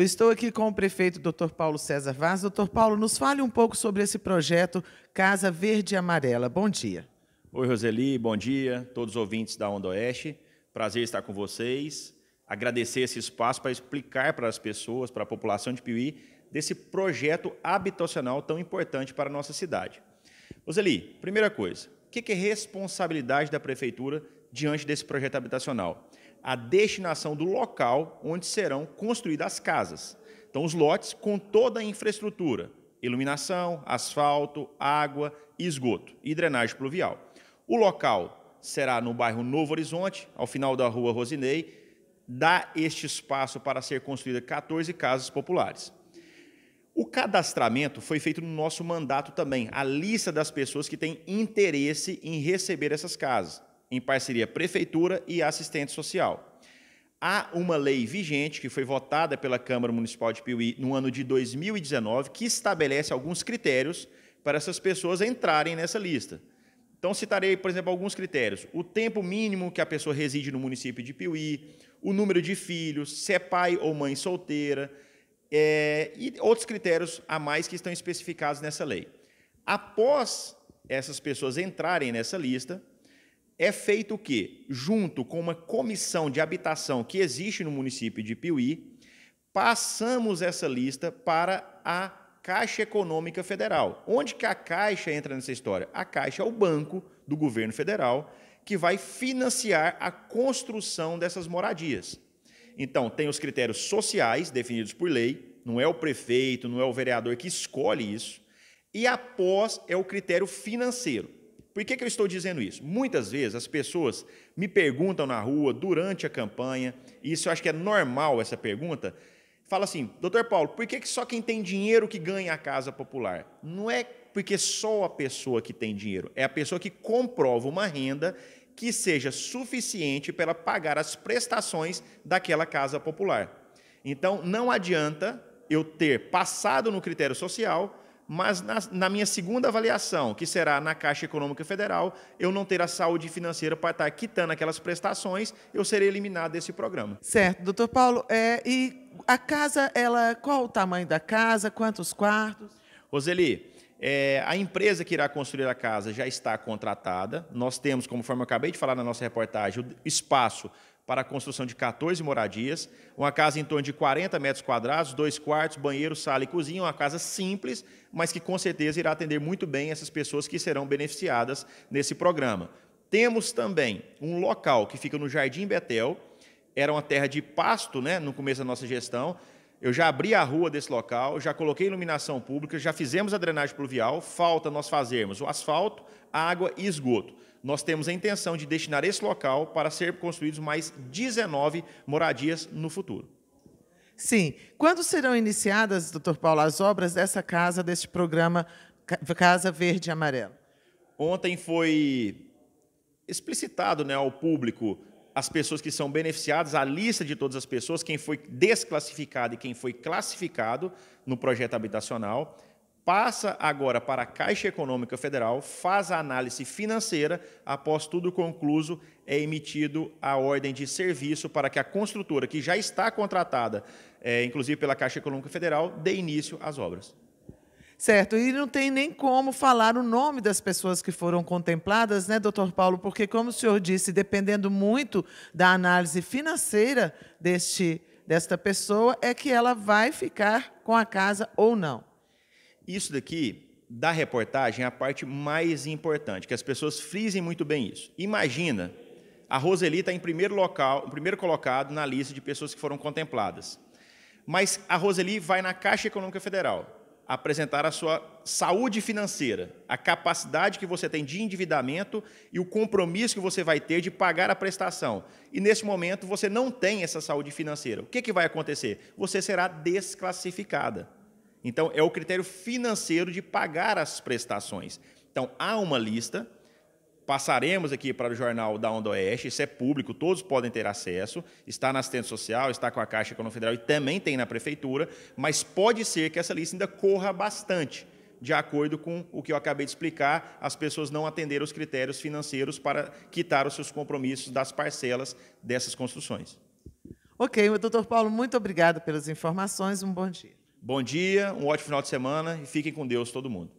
Eu estou aqui com o prefeito Dr. Paulo César Vaz. Dr. Paulo, nos fale um pouco sobre esse projeto Casa Verde e Amarela. Bom dia. Oi, Roseli, bom dia. Todos os ouvintes da Onda Oeste. Prazer estar com vocês. Agradecer esse espaço para explicar para as pessoas, para a população de Piuí, desse projeto habitacional tão importante para a nossa cidade. Roseli, primeira coisa, o que é responsabilidade da prefeitura diante desse projeto habitacional? a destinação do local onde serão construídas as casas. Então, os lotes com toda a infraestrutura: iluminação, asfalto, água, esgoto e drenagem pluvial. O local será no bairro Novo Horizonte, ao final da rua Rosinei. Dá este espaço para ser construída 14 casas populares. O cadastramento foi feito no nosso mandato também, a lista das pessoas que têm interesse em receber essas casas em parceria prefeitura e assistente social. Há uma lei vigente que foi votada pela Câmara Municipal de Piuí no ano de 2019 que estabelece alguns critérios para essas pessoas entrarem nessa lista. Então, citarei, por exemplo, alguns critérios. O tempo mínimo que a pessoa reside no município de Piuí, o número de filhos, se é pai ou mãe solteira, é, e outros critérios a mais que estão especificados nessa lei. Após essas pessoas entrarem nessa lista, é feito o quê? Junto com uma comissão de habitação que existe no município de Piuí, passamos essa lista para a Caixa Econômica Federal. Onde que a Caixa entra nessa história? A Caixa é o banco do governo federal que vai financiar a construção dessas moradias. Então, tem os critérios sociais definidos por lei, não é o prefeito, não é o vereador que escolhe isso, e após é o critério financeiro. Por que, que eu estou dizendo isso? Muitas vezes as pessoas me perguntam na rua, durante a campanha, e isso eu acho que é normal essa pergunta, fala assim, doutor Paulo, por que, que só quem tem dinheiro que ganha a casa popular? Não é porque só a pessoa que tem dinheiro, é a pessoa que comprova uma renda que seja suficiente para pagar as prestações daquela casa popular. Então, não adianta eu ter passado no critério social, mas na, na, minha segunda avaliação, que será na Caixa Econômica Federal, eu não ter a saúde financeira para estar quitando aquelas prestações, eu serei eliminado desse programa. Certo, doutor Paulo. É, e a casa, ela, qual o tamanho da casa? Quantos quartos? Roseli, é, a empresa que irá construir a casa já está contratada. Nós temos, como eu acabei de falar na nossa reportagem, o espaço para a construção de 14 moradias, uma casa em torno de 40 metros quadrados, dois quartos, banheiro, sala e cozinha, uma casa simples, mas que com certeza irá atender muito bem essas pessoas que serão beneficiadas nesse programa. Temos também um local que fica no Jardim Betel, era uma terra de pasto né, no começo da nossa gestão. Eu já abri a rua desse local, já coloquei iluminação pública, já fizemos a drenagem pluvial, falta nós fazermos o asfalto, água e esgoto nós temos a intenção de destinar esse local para ser construídos mais 19 moradias no futuro. Sim. Quando serão iniciadas, doutor Paulo, as obras dessa casa, deste programa Casa Verde e Amarelo? Ontem foi explicitado né, ao público as pessoas que são beneficiadas, a lista de todas as pessoas, quem foi desclassificado e quem foi classificado no projeto habitacional passa agora para a Caixa Econômica Federal, faz a análise financeira, após tudo concluído é emitido a ordem de serviço para que a construtora, que já está contratada, é, inclusive pela Caixa Econômica Federal, dê início às obras. Certo, e não tem nem como falar o nome das pessoas que foram contempladas, né, doutor Paulo? Porque, como o senhor disse, dependendo muito da análise financeira deste, desta pessoa, é que ela vai ficar com a casa ou não. Isso daqui da reportagem é a parte mais importante, que as pessoas frisem muito bem isso. Imagina, a Roseli está em primeiro local, primeiro colocado na lista de pessoas que foram contempladas. Mas a Roseli vai na Caixa Econômica Federal apresentar a sua saúde financeira, a capacidade que você tem de endividamento e o compromisso que você vai ter de pagar a prestação. E nesse momento você não tem essa saúde financeira. O que, que vai acontecer? Você será desclassificada. Então, é o critério financeiro de pagar as prestações. Então, há uma lista, passaremos aqui para o jornal da Onda Oeste, isso é público, todos podem ter acesso, está na assistência social, está com a Caixa Econômica Federal e também tem na Prefeitura, mas pode ser que essa lista ainda corra bastante de acordo com o que eu acabei de explicar, as pessoas não atenderam os critérios financeiros para quitar os seus compromissos das parcelas dessas construções. Ok, doutor Paulo, muito obrigado pelas informações. Um bom dia. Bom dia, um ótimo final de semana e fiquem com Deus todo mundo.